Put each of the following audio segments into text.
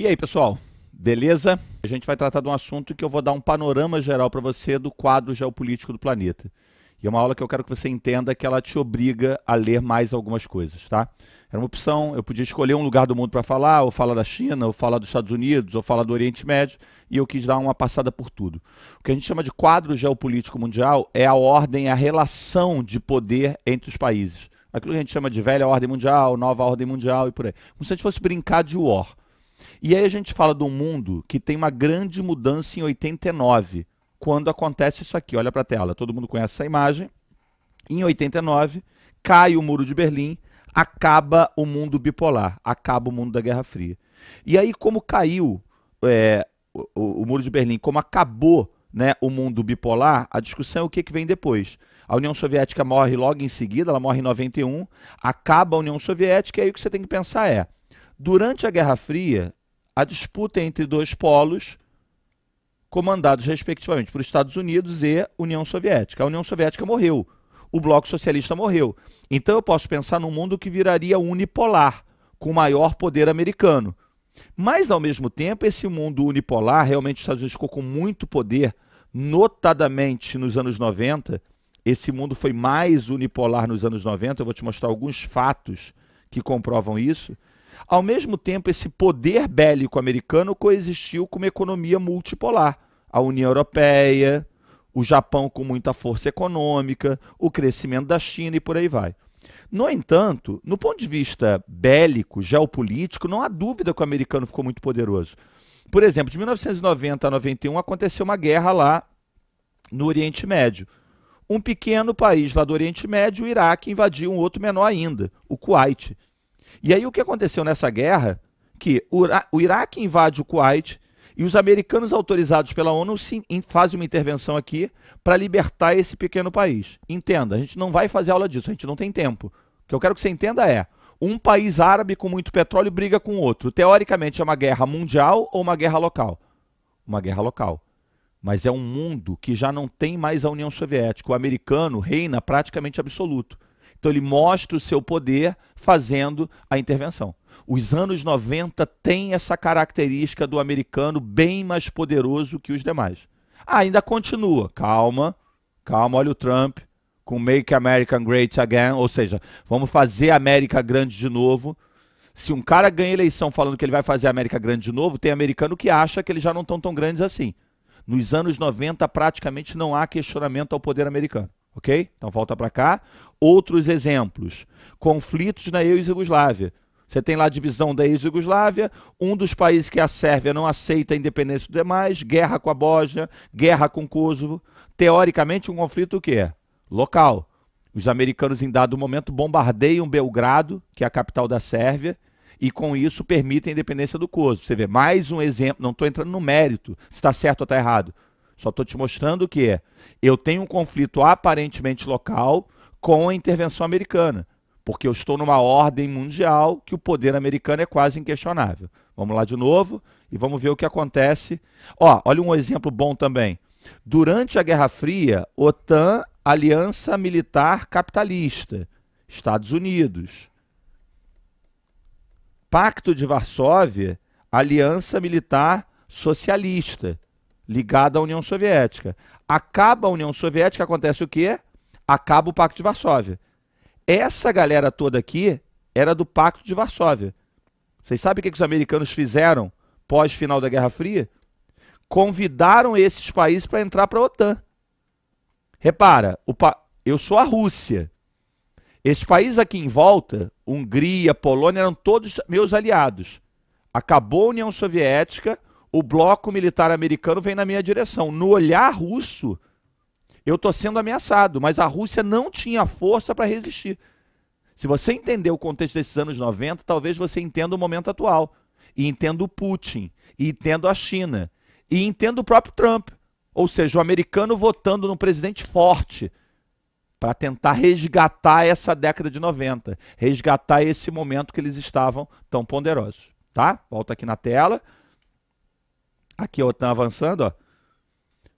E aí, pessoal? Beleza? A gente vai tratar de um assunto que eu vou dar um panorama geral para você do quadro geopolítico do planeta. E é uma aula que eu quero que você entenda que ela te obriga a ler mais algumas coisas, tá? Era uma opção, eu podia escolher um lugar do mundo para falar, ou falar da China, ou falar dos Estados Unidos, ou falar do Oriente Médio, e eu quis dar uma passada por tudo. O que a gente chama de quadro geopolítico mundial é a ordem, a relação de poder entre os países. Aquilo que a gente chama de velha ordem mundial, nova ordem mundial e por aí. Como se a gente fosse brincar de war. E aí a gente fala de um mundo que tem uma grande mudança em 89, quando acontece isso aqui. Olha para a tela, todo mundo conhece essa imagem. Em 89, cai o muro de Berlim, acaba o mundo bipolar, acaba o mundo da Guerra Fria. E aí, como caiu é, o, o, o, muro de Berlim, como acabou né, o mundo bipolar, a discussão é o que, que vem depois. A União Soviética morre logo em seguida, ela morre em 91, acaba a União Soviética, e aí o que você tem que pensar é Durante a Guerra Fria, a disputa entre dois polos comandados respectivamente por Estados Unidos e União Soviética. A União Soviética morreu, o Bloco Socialista morreu. Então eu posso pensar num mundo que viraria unipolar, com maior poder americano. Mas, ao mesmo tempo, esse mundo unipolar, realmente os Estados Unidos ficou com muito poder, notadamente nos anos 90. Esse mundo foi mais unipolar nos anos 90. Eu vou te mostrar alguns fatos que comprovam isso. Ao mesmo tempo, esse poder bélico americano coexistiu com uma economia multipolar. A União Europeia, o Japão com muita força econômica, o crescimento da China e por aí vai. No entanto, no ponto de vista bélico, geopolítico, não há dúvida que o americano ficou muito poderoso. Por exemplo, de 1990 a 91 aconteceu uma guerra lá no Oriente Médio. Um pequeno país lá do Oriente Médio, o Iraque, invadiu um outro menor ainda, o Kuwait. E aí o que aconteceu nessa guerra? Que o Iraque invade o Kuwait e os americanos autorizados pela ONU fazem uma intervenção aqui para libertar esse pequeno país. Entenda, a gente não vai fazer aula disso, a gente não tem tempo. O que eu quero que você entenda é: um país árabe com muito petróleo briga com outro. Teoricamente é uma guerra mundial ou uma guerra local? Uma guerra local. Mas é um mundo que já não tem mais a União Soviética. O americano reina praticamente absoluto. Então ele mostra o seu poder fazendo a intervenção. Os anos 90 têm essa característica do americano bem mais poderoso que os demais. Ah, ainda continua. Calma, calma, olha o Trump com Make America Great Again, ou seja, vamos fazer a América grande de novo. Se um cara ganha eleição falando que ele vai fazer a América grande de novo, tem americano que acha que eles já não estão tão grandes assim. Nos anos 90, praticamente não há questionamento ao poder americano ok? Então volta para cá. Outros exemplos: conflitos na ex-Yugoslávia. Você tem lá a divisão da ex-Yugoslávia, um dos países que a Sérvia não aceita a independência dos demais, guerra com a Bósnia, guerra com o Kosovo. Teoricamente, um conflito o que é? Local. Os americanos, em dado momento, bombardeiam Belgrado, que é a capital da Sérvia, e com isso permitem a independência do Kosovo. Você vê, mais um exemplo, não estou entrando no mérito se está certo ou está errado. Só estou te mostrando que eu tenho um conflito aparentemente local com a intervenção americana, porque eu estou numa ordem mundial que o poder americano é quase inquestionável. Vamos lá de novo e vamos ver o que acontece. Ó, olha um exemplo bom também. Durante a Guerra Fria, OTAN, aliança militar capitalista, Estados Unidos. Pacto de Varsóvia, aliança militar socialista ligada à União Soviética. Acaba a União Soviética, acontece o quê? Acaba o Pacto de Varsóvia. Essa galera toda aqui era do Pacto de Varsóvia. Vocês sabem o que, os americanos fizeram pós-final da Guerra Fria? Convidaram esses países para entrar para a OTAN. Repara, pa... eu sou a Rússia. Esses países aqui em volta, Hungria, Polônia, eram todos meus aliados. Acabou a União Soviética, o bloco militar americano vem na minha direção. No olhar russo, eu estou sendo ameaçado, mas a Rússia não tinha força para resistir. Se você entender o contexto desses anos 90, talvez você entenda o momento atual. E entenda o Putin, e entenda a China, e entenda o próprio Trump. Ou seja, o americano votando num presidente forte para tentar resgatar essa década de 90, resgatar esse momento que eles estavam tão ponderosos. Tá? Volta aqui na tela. Aqui, ó, tá avançando, ó.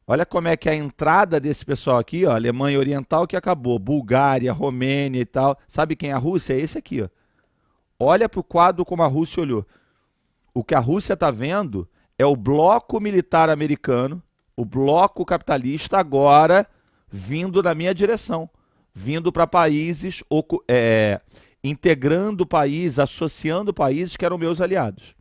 Olha como é que é a entrada desse pessoal aqui, ó, Alemanha Oriental que acabou, Bulgária, Romênia e tal. Sabe quem é a Rússia? É esse aqui, ó. Olha para o quadro como a Rússia olhou. O que a Rússia está vendo é o bloco militar americano, o bloco capitalista agora vindo na minha direção, vindo para países, é, integrando países, associando países que eram meus aliados.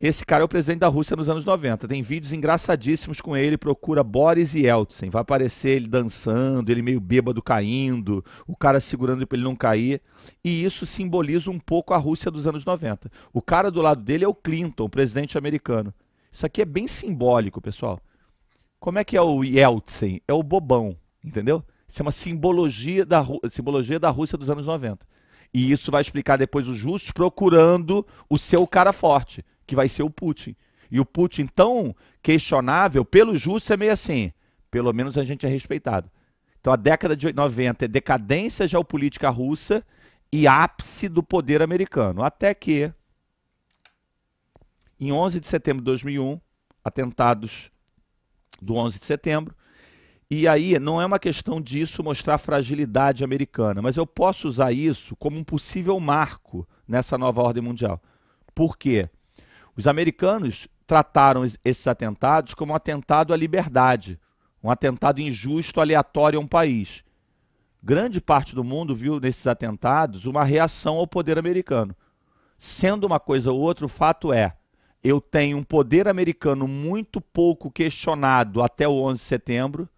Esse cara é o presidente da Rússia nos anos 90. Tem vídeos engraçadíssimos com ele. Procura Boris Yeltsin. Vai aparecer ele dançando, ele meio bêbado caindo, o cara segurando para ele não cair. E isso simboliza um pouco a Rússia dos anos 90. O cara do lado dele é o Clinton, o presidente americano. Isso aqui é bem simbólico, pessoal. Como é que é o Yeltsin? É o bobão, entendeu? Isso é uma simbologia da, simbologia da Rússia dos anos 90. E isso vai explicar depois os justos procurando o seu cara forte que vai ser o Putin. E o Putin, tão questionável, pelo justo, é meio assim. Pelo menos a gente é respeitado. Então a década de 90 é decadência geopolítica russa e ápice do poder americano. Até que, em 11 de setembro de 2001, atentados do 11 de setembro, e aí não é uma questão disso mostrar a fragilidade americana, mas eu posso usar isso como um possível marco nessa nova ordem mundial. Por quê? Os americanos trataram esses atentados como um atentado à liberdade, um atentado injusto, aleatório a um país. Grande parte do mundo viu nesses atentados uma reação ao poder americano. Sendo uma coisa ou outra, o fato é, eu tenho um poder americano muito pouco questionado até o 11 de setembro,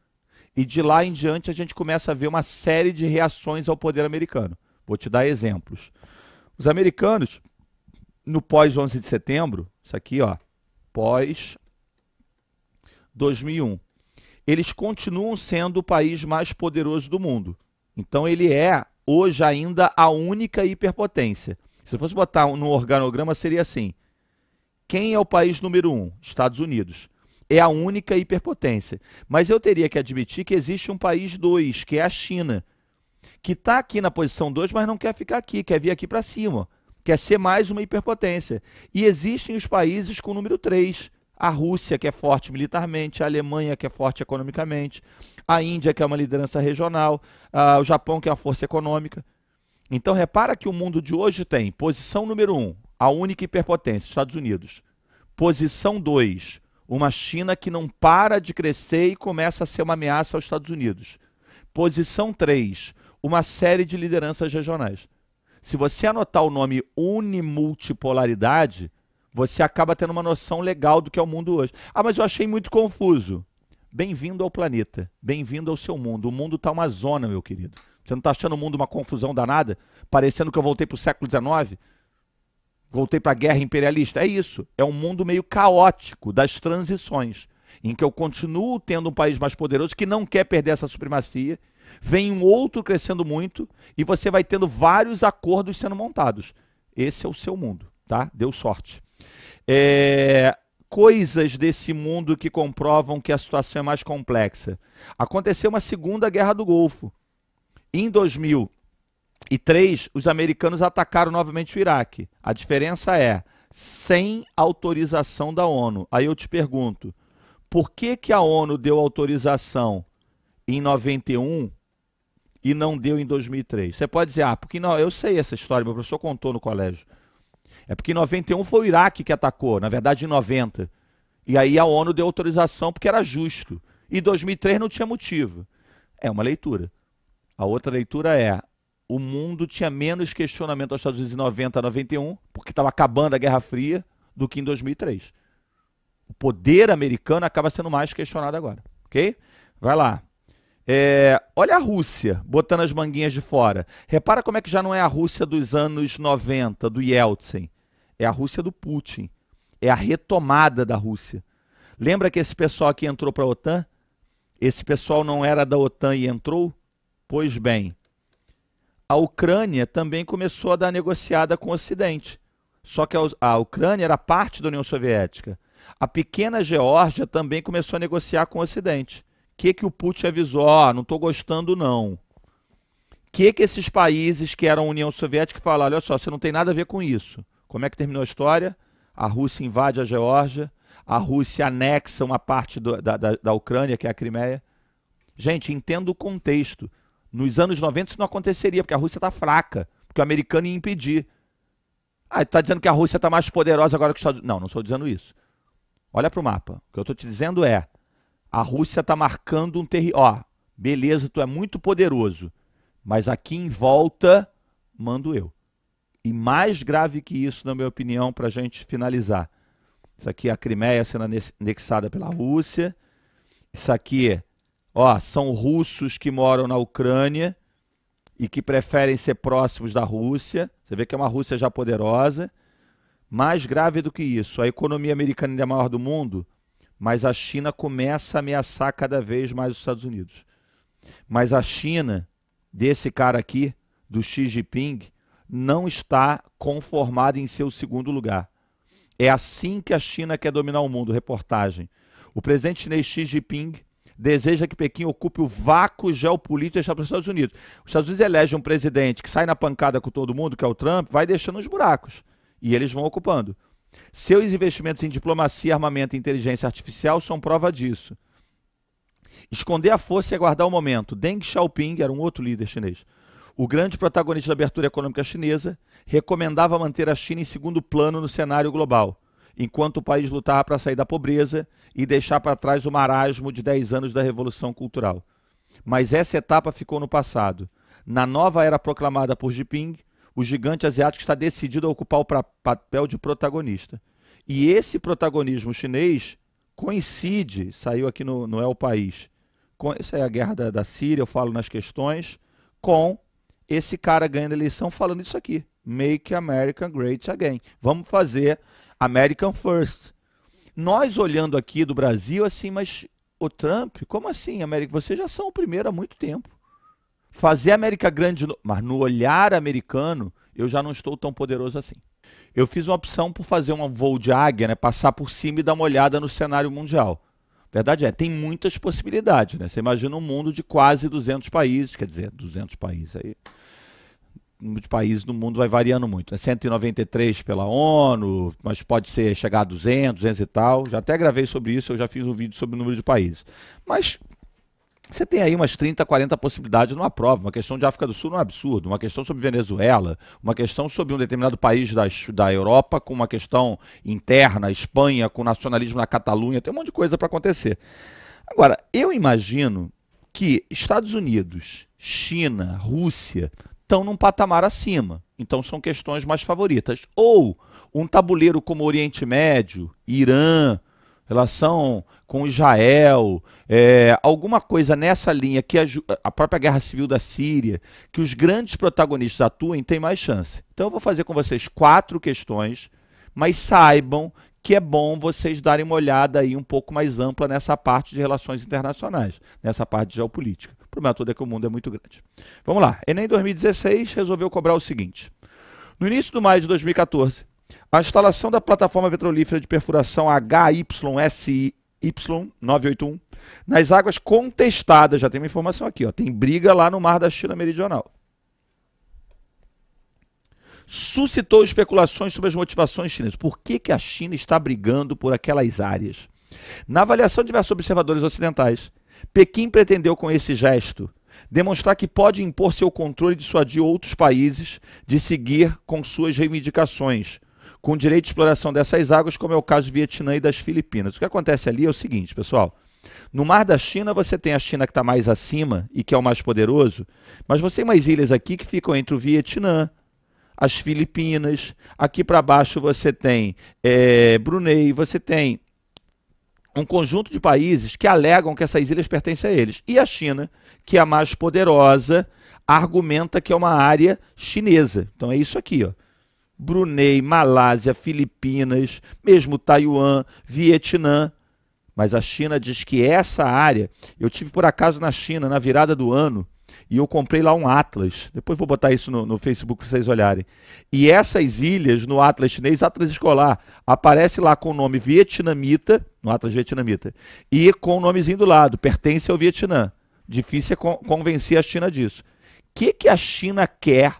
e de lá em diante a gente começa a ver uma série de reações ao poder americano. Vou te dar exemplos. Os americanos no pós 11 de setembro, isso aqui, ó, pós 2001, eles continuam sendo o país mais poderoso do mundo. Então ele é hoje ainda a única hiperpotência. Se eu fosse botar no organograma seria assim: quem é o país número um? Estados Unidos. É a única hiperpotência. Mas eu teria que admitir que existe um país dois, que é a China, que está aqui na posição dois, mas não quer ficar aqui, quer vir aqui para cima quer é ser mais uma hiperpotência. E existem os países com o número 3. A Rússia, que é forte militarmente, a Alemanha, que é forte economicamente, a Índia, que é uma liderança regional, uh, o Japão, que é uma força econômica. Então, repara que o mundo de hoje tem posição número 1, um, a única hiperpotência, Estados Unidos. Posição 2, uma China que não para de crescer e começa a ser uma ameaça aos Estados Unidos. Posição 3, uma série de lideranças regionais. Se você anotar o nome unimultipolaridade, você acaba tendo uma noção legal do que é o mundo hoje. Ah, mas eu achei muito confuso. Bem-vindo ao planeta, bem-vindo ao seu mundo. O mundo está uma zona, meu querido. Você não está achando o mundo uma confusão danada? Parecendo que eu voltei para o século XIX? Voltei para a guerra imperialista? É isso. É um mundo meio caótico das transições, em que eu continuo tendo um país mais poderoso que não quer perder essa supremacia vem um outro crescendo muito e você vai tendo vários acordos sendo montados. Esse é o seu mundo, tá? Deu sorte. É, coisas desse mundo que comprovam que a situação é mais complexa. Aconteceu uma segunda guerra do Golfo. Em 2003, os americanos atacaram novamente o Iraque. A diferença é sem autorização da ONU. Aí eu te pergunto, por que, que a ONU deu autorização em 91 e não deu em 2003. Você pode dizer, ah, porque não, eu sei essa história, meu professor contou no colégio. É porque em 91 foi o Iraque que atacou, na verdade em 90. E aí a ONU deu autorização porque era justo. E 2003 não tinha motivo. É uma leitura. A outra leitura é: o mundo tinha menos questionamento aos Estados Unidos em 90 91, porque estava acabando a Guerra Fria, do que em 2003. O poder americano acaba sendo mais questionado agora, ok? Vai lá. É, olha a Rússia botando as manguinhas de fora. Repara como é que já não é a Rússia dos anos 90, do Yeltsin. É a Rússia do Putin. É a retomada da Rússia. Lembra que esse pessoal que entrou para a OTAN? Esse pessoal não era da OTAN e entrou? Pois bem, a Ucrânia também começou a dar negociada com o Ocidente. Só que a Ucrânia era parte da União Soviética. A pequena Geórgia também começou a negociar com o Ocidente que que o Putin avisou? Ó, oh, não estou gostando não. Que que esses países que eram União Soviética falaram? Olha só, você não tem nada a ver com isso. Como é que terminou a história? A Rússia invade a Geórgia, a Rússia anexa uma parte do, da, da, da Ucrânia, que é a Crimeia. Gente, entenda o contexto. Nos anos 90 isso não aconteceria, porque a Rússia está fraca, porque o americano ia impedir. Ah, está dizendo que a Rússia está mais poderosa agora que os Estados Unidos. Não, não estou dizendo isso. Olha para o mapa. O que eu estou te dizendo é, a Rússia está marcando um território. Ó, beleza, tu é muito poderoso, mas aqui em volta mando eu. E mais grave que isso, na minha opinião, para a gente finalizar. Isso aqui é a Crimeia sendo anexada pela Rússia. Isso aqui, ó, são russos que moram na Ucrânia e que preferem ser próximos da Rússia. Você vê que é uma Rússia já poderosa. Mais grave do que isso, a economia americana ainda é a maior do mundo mas a China começa a ameaçar cada vez mais os Estados Unidos. Mas a China, desse cara aqui, do Xi Jinping, não está conformada em seu segundo lugar. É assim que a China quer dominar o mundo. Reportagem. O presidente chinês Xi Jinping deseja que Pequim ocupe o vácuo geopolítico deixado pelos Estados Unidos. Os Estados Unidos elegem um presidente que sai na pancada com todo mundo, que é o Trump, vai deixando os buracos. E eles vão ocupando. Seus investimentos em diplomacia, armamento e inteligência artificial são prova disso. Esconder a força e aguardar o momento. Deng Xiaoping era um outro líder chinês. O grande protagonista da abertura econômica chinesa recomendava manter a China em segundo plano no cenário global, enquanto o país lutava para sair da pobreza e deixar para trás o marasmo de 10 anos da Revolução Cultural. Mas essa etapa ficou no passado. Na nova era proclamada por Jinping, o gigante asiático está decidido a ocupar o papel de protagonista. E esse protagonismo chinês coincide, saiu aqui no, no El País, com, isso é a guerra da, da Síria, eu falo nas questões, com esse cara ganhando a eleição falando isso aqui. Make America Great Again. Vamos fazer American First. Nós olhando aqui do Brasil, assim, mas o Trump, como assim, América? Vocês já são o primeiro há muito tempo fazer a América grande, mas no olhar americano, eu já não estou tão poderoso assim. Eu fiz uma opção por fazer um voo de águia, né? Passar por cima e dar uma olhada no cenário mundial. Verdade é, tem muitas possibilidades, né? Você imagina um mundo de quase 200 países, quer dizer, 200 países aí. O número de países no mundo vai variando muito, né? 193 pela ONU, mas pode ser chegar a 200, 200 e tal. Já até gravei sobre isso, eu já fiz um vídeo sobre o número de países. Mas você tem aí umas 30, 40 possibilidades numa prova. Uma questão de África do Sul não é um absurdo. Uma questão sobre Venezuela, uma questão sobre um determinado país da, da Europa, com uma questão interna, Espanha, com nacionalismo na Catalunha, tem um monte de coisa para acontecer. Agora, eu imagino que Estados Unidos, China, Rússia estão num patamar acima. Então são questões mais favoritas. Ou um tabuleiro como Oriente Médio, Irã, relação com Israel, é, alguma coisa nessa linha que a, a, própria guerra civil da Síria, que os grandes protagonistas atuem, tem mais chance. Então eu vou fazer com vocês quatro questões, mas saibam que é bom vocês darem uma olhada aí um pouco mais ampla nessa parte de relações internacionais, nessa parte de geopolítica. O problema todo é que o mundo é muito grande. Vamos lá. Enem 2016 resolveu cobrar o seguinte. No início de maio de 2014, a instalação da plataforma petrolífera de perfuração HYSI Y981, nas águas contestadas. Já tem uma informação aqui, ó. Tem briga lá no mar da China Meridional. Suscitou especulações sobre as motivações chinesas. Por que, que a China está brigando por aquelas áreas? Na avaliação de diversos observadores ocidentais, Pequim pretendeu com esse gesto demonstrar que pode impor seu controle e dissuadir outros países de seguir com suas reivindicações, com direito de exploração dessas águas, como é o caso do Vietnã e das Filipinas. O que acontece ali é o seguinte, pessoal. No mar da China, você tem a China que está mais acima e que é o mais poderoso, mas você tem umas ilhas aqui que ficam entre o Vietnã, as Filipinas, aqui para baixo você tem é, Brunei, você tem um conjunto de países que alegam que essas ilhas pertencem a eles. E a China, que é a mais poderosa, argumenta que é uma área chinesa. Então é isso aqui, ó. Brunei, Malásia, Filipinas, mesmo Taiwan, Vietnã. Mas a China diz que essa área, eu tive por acaso na China na virada do ano e eu comprei lá um atlas. Depois vou botar isso no, no Facebook para vocês olharem. E essas ilhas no atlas chinês, atlas escolar, aparece lá com o nome vietnamita, no atlas vietnamita, e com o nomezinho do lado, pertence ao Vietnã. Difícil é con convencer a China disso. O que, que a China quer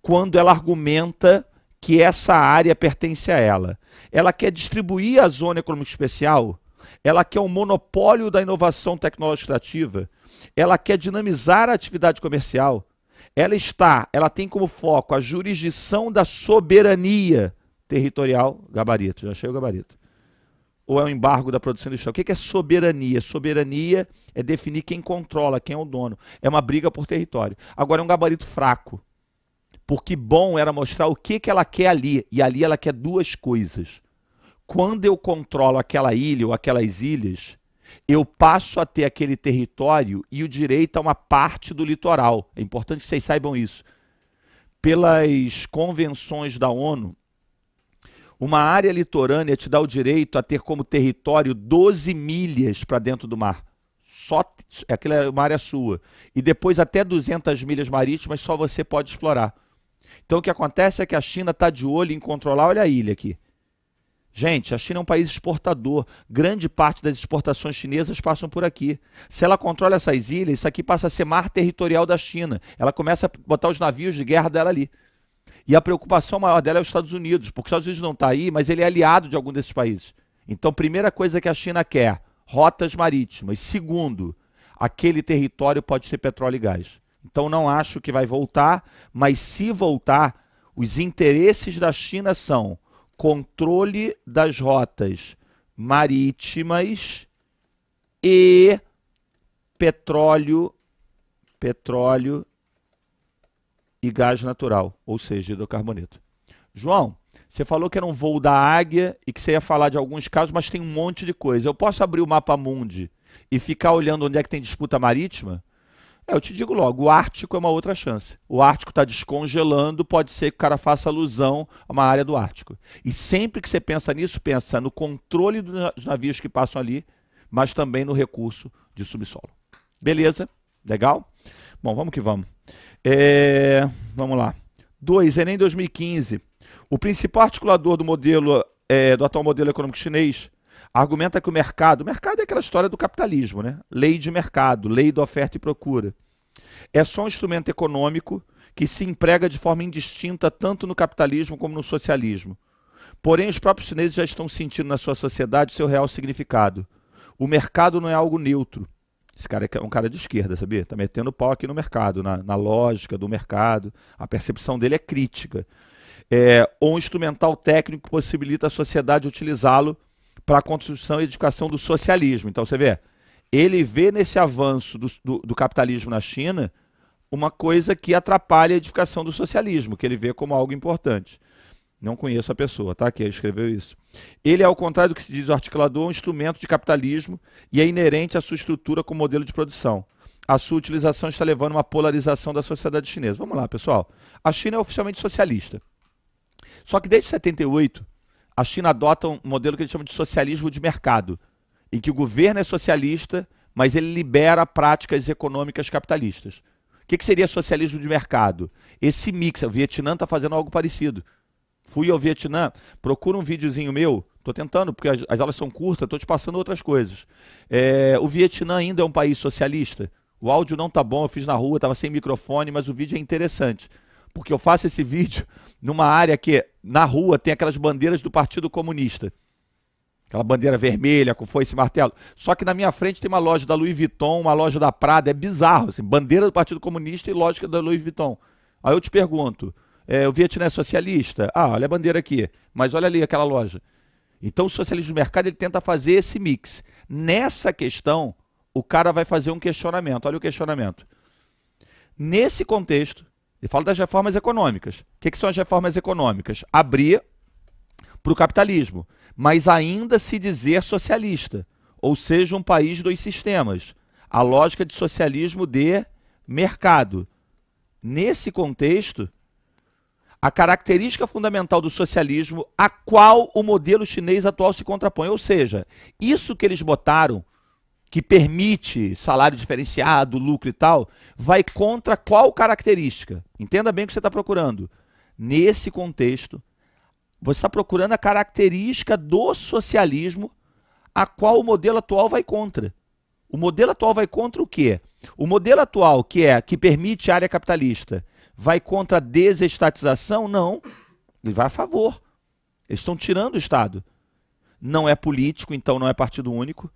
quando ela argumenta que essa área pertence a ela. Ela quer distribuir a zona econômica especial, ela quer um monopólio da inovação tecnológica ativa, ela quer dinamizar a atividade comercial. Ela está, ela tem como foco a jurisdição da soberania territorial, gabarito, já achei o gabarito. Ou é o um embargo da produção industrial? O que é soberania? Soberania é definir quem controla, quem é o dono. É uma briga por território. Agora é um gabarito fraco. Porque bom era mostrar o que, que ela quer ali. E ali ela quer duas coisas. Quando eu controlo aquela ilha ou aquelas ilhas, eu passo a ter aquele território e o direito a uma parte do litoral. É importante que vocês saibam isso. Pelas convenções da ONU, uma área litorânea te dá o direito a ter como território 12 milhas para dentro do mar. Só é, é uma área sua. E depois até 200 milhas marítimas só você pode explorar. Então o que acontece é que a China está de olho em controlar, olha a ilha aqui. Gente, a China é um país exportador. Grande parte das exportações chinesas passam por aqui. Se ela controla essas ilhas, isso aqui passa a ser mar territorial da China. Ela começa a botar os navios de guerra dela ali. E a preocupação maior dela é os Estados Unidos, porque os Estados Unidos não está aí, mas ele é aliado de algum desses países. Então, primeira coisa que a China quer, rotas marítimas. Segundo, aquele território pode ter petróleo e gás. Então não acho que vai voltar, mas se voltar, os interesses da China são controle das rotas marítimas e petróleo, petróleo e gás natural, ou seja, hidrocarboneto. João, você falou que era um voo da Águia e que você ia falar de alguns casos, mas tem um monte de coisa. Eu posso abrir o mapa mundi e ficar olhando onde é que tem disputa marítima? É, eu te digo logo, o Ártico é uma outra chance. O Ártico está descongelando, pode ser que o cara faça alusão a uma área do Ártico. E sempre que você pensa nisso, pensa no controle dos navios que passam ali, mas também no recurso de subsolo. Beleza? Legal? Bom, vamos que vamos. É, vamos lá. 2. Enem 2015. O principal articulador do modelo é, do atual modelo econômico chinês argumenta que o mercado, o mercado é aquela história do capitalismo, né? Lei de mercado, lei da oferta e procura. É só um instrumento econômico que se emprega de forma indistinta tanto no capitalismo como no socialismo. Porém, os próprios chineses já estão sentindo na sua sociedade seu real significado. O mercado não é algo neutro. Esse cara é um cara de esquerda, sabia? Está metendo pau aqui no mercado, na, na, lógica do mercado. A percepção dele é crítica. É, ou um instrumental técnico que possibilita a sociedade utilizá-lo para a construção e educação do socialismo. Então você vê, ele vê nesse avanço do, do, do, capitalismo na China uma coisa que atrapalha a edificação do socialismo, que ele vê como algo importante. Não conheço a pessoa, tá? Que escreveu isso. Ele, é ao contrário do que se diz o articulador, é um instrumento de capitalismo e é inerente à sua estrutura como modelo de produção. A sua utilização está levando a uma polarização da sociedade chinesa. Vamos lá, pessoal. A China é oficialmente socialista. Só que desde 78, a China adota um modelo que eles chamam de socialismo de mercado, em que o governo é socialista, mas ele libera práticas econômicas capitalistas. O que, que seria socialismo de mercado? Esse mix, o Vietnã está fazendo algo parecido. Fui ao Vietnã, procura um videozinho meu, estou tentando, porque as, as, aulas são curtas, estou te passando outras coisas. É, o Vietnã ainda é um país socialista. O áudio não tá bom, eu fiz na rua, estava sem microfone, mas o vídeo é interessante porque eu faço esse vídeo numa área que na rua tem aquelas bandeiras do Partido Comunista. Aquela bandeira vermelha com foice e martelo. Só que na minha frente tem uma loja da Louis Vuitton, uma loja da Prada. É bizarro, assim, bandeira do Partido Comunista e lógica da Louis Vuitton. Aí eu te pergunto, é, o Vietnã é socialista? Ah, olha a bandeira aqui. Mas olha ali aquela loja. Então o socialismo do mercado ele tenta fazer esse mix. Nessa questão, o cara vai fazer um questionamento. Olha o questionamento. Nesse contexto, ele fala das reformas econômicas. O que, que são as reformas econômicas? Abrir para o capitalismo, mas ainda se dizer socialista, ou seja, um país dos sistemas. A lógica de socialismo de mercado. Nesse contexto, a característica fundamental do socialismo a qual o modelo chinês atual se contrapõe, ou seja, isso que eles botaram que permite salário diferenciado, lucro e tal, vai contra qual característica? Entenda bem o que você está procurando. Nesse contexto, você está procurando a característica do socialismo a qual o modelo atual vai contra. O modelo atual vai contra o quê? O modelo atual, que é que permite a área capitalista, vai contra a desestatização? Não. Ele vai a favor. Eles estão tirando o Estado. Não é político, então não é partido único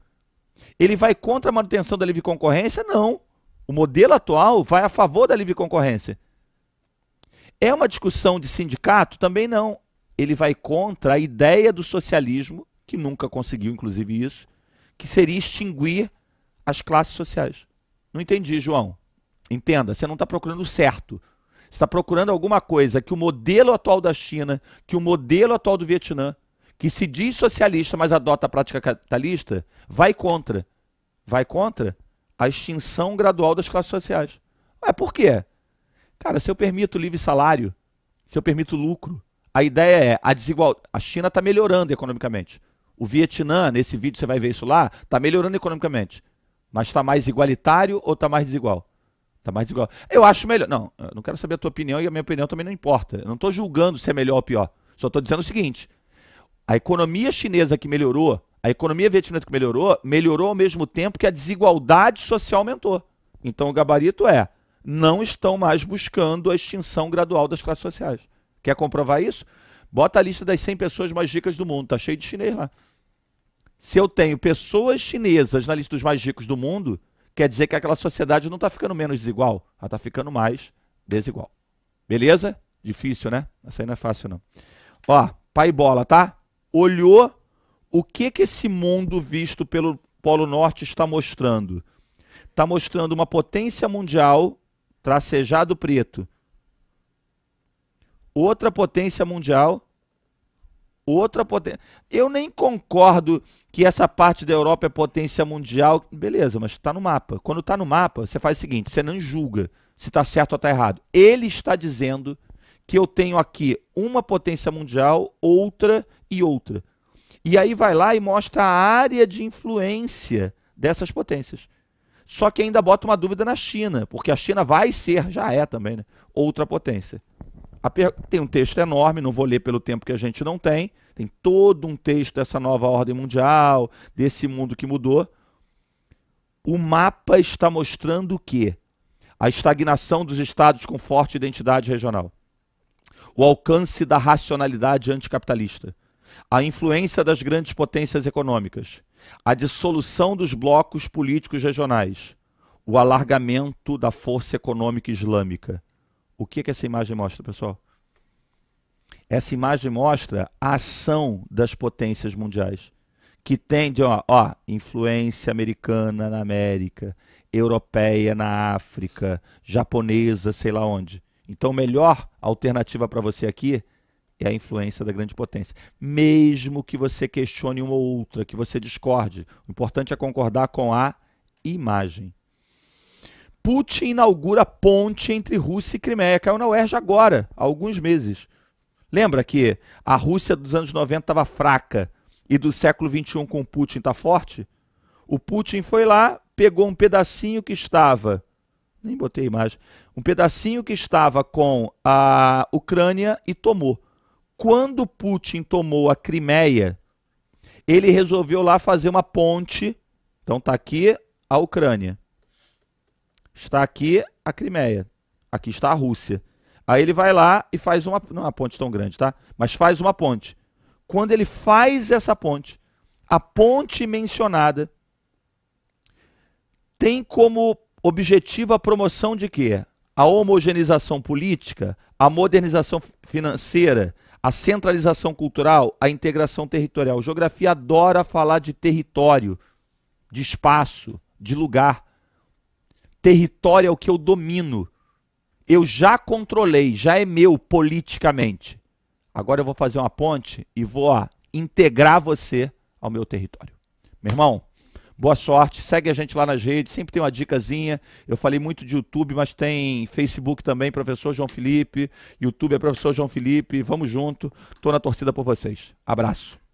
ele vai contra a manutenção da livre concorrência? Não. O modelo atual vai a favor da livre concorrência. É uma discussão de sindicato? Também não. Ele vai contra a ideia do socialismo, que nunca conseguiu, inclusive, isso, que seria extinguir as classes sociais. Não entendi, João. Entenda, você não está procurando o certo. Você está procurando alguma coisa que o modelo atual da China, que o modelo atual do Vietnã, que se diz socialista, mas adota a prática capitalista, vai contra. Vai contra a extinção gradual das classes sociais. Mas por quê? Cara, se eu permito livre salário, se eu permito lucro, a ideia é a desigualdade. A China está melhorando economicamente. O Vietnã, nesse vídeo você vai ver isso lá, está melhorando economicamente. Mas está mais igualitário ou está mais desigual? Está mais desigual. Eu acho melhor. Não, eu não quero saber a tua opinião e a minha opinião também não importa. Eu não estou julgando se é melhor ou pior. Só estou dizendo o seguinte: a economia chinesa que melhorou, a economia vietnamita que melhorou, melhorou ao mesmo tempo que a desigualdade social aumentou. Então o gabarito é: não estão mais buscando a extinção gradual das classes sociais. Quer comprovar isso? Bota a lista das 100 pessoas mais ricas do mundo, tá cheio de chinês lá. Se eu tenho pessoas chinesas na lista dos mais ricos do mundo, quer dizer que aquela sociedade não está ficando menos desigual, ela está ficando mais desigual. Beleza? Difícil, né? Essa aí não é fácil, não. Ó, pai bola, tá? olhou o que que esse mundo visto pelo Polo Norte está mostrando. Está mostrando uma potência mundial tracejado preto. Outra potência mundial outra potência. Eu nem concordo que essa parte da Europa é potência mundial. Beleza, mas está no mapa. Quando está no mapa, você faz o seguinte: você não julga se está certo ou está errado. Ele está dizendo que eu tenho aqui uma potência mundial, outra e outra. E aí vai lá e mostra a área de influência dessas potências. Só que ainda bota uma dúvida na China, porque a China vai ser, já é também, né, outra potência. Per... Tem um texto enorme, não vou ler pelo tempo que a gente não tem. Tem todo um texto dessa nova ordem mundial, desse mundo que mudou. O mapa está mostrando o quê? A estagnação dos estados com forte identidade regional. O alcance da racionalidade anticapitalista a influência das grandes potências econômicas, a dissolução dos blocos políticos regionais, o alargamento da força econômica islâmica. O que, é que essa imagem mostra, pessoal? Essa imagem mostra a ação das potências mundiais, que tem de, ó, ó, influência americana na América, europeia na África, japonesa, sei lá onde. Então, melhor alternativa para você aqui é a influência da grande potência. Mesmo que você questione uma ou outra, que você discorde, o importante é concordar com a imagem. Putin inaugura ponte entre Rússia e Crimeia. Caiu na UERJ agora, há alguns meses. Lembra que a Rússia dos anos 90 estava fraca e do século 21 com o Putin está forte? O Putin foi lá, pegou um pedacinho que estava nem botei imagem, um pedacinho que estava com a Ucrânia e tomou. Quando Putin tomou a Crimeia, ele resolveu lá fazer uma ponte. Então tá aqui a Ucrânia. Está aqui a Crimeia. Aqui está a Rússia. Aí ele vai lá e faz uma. Não é uma ponte tão grande, tá? Mas faz uma ponte. Quando ele faz essa ponte, a ponte mencionada tem como objetivo a promoção de quê? A homogeneização política, a modernização financeira, a centralização cultural, a integração territorial. Geografia adora falar de território, de espaço, de lugar. Território é o que eu domino. Eu já controlei, já é meu politicamente. Agora eu vou fazer uma ponte e vou ó, integrar você ao meu território. Meu irmão, Boa sorte, segue a gente lá nas redes, sempre tem uma dicasinha. Eu falei muito de YouTube, mas tem Facebook também, professor João Felipe. YouTube é professor João Felipe. Vamos junto. Tô na torcida por vocês. Abraço.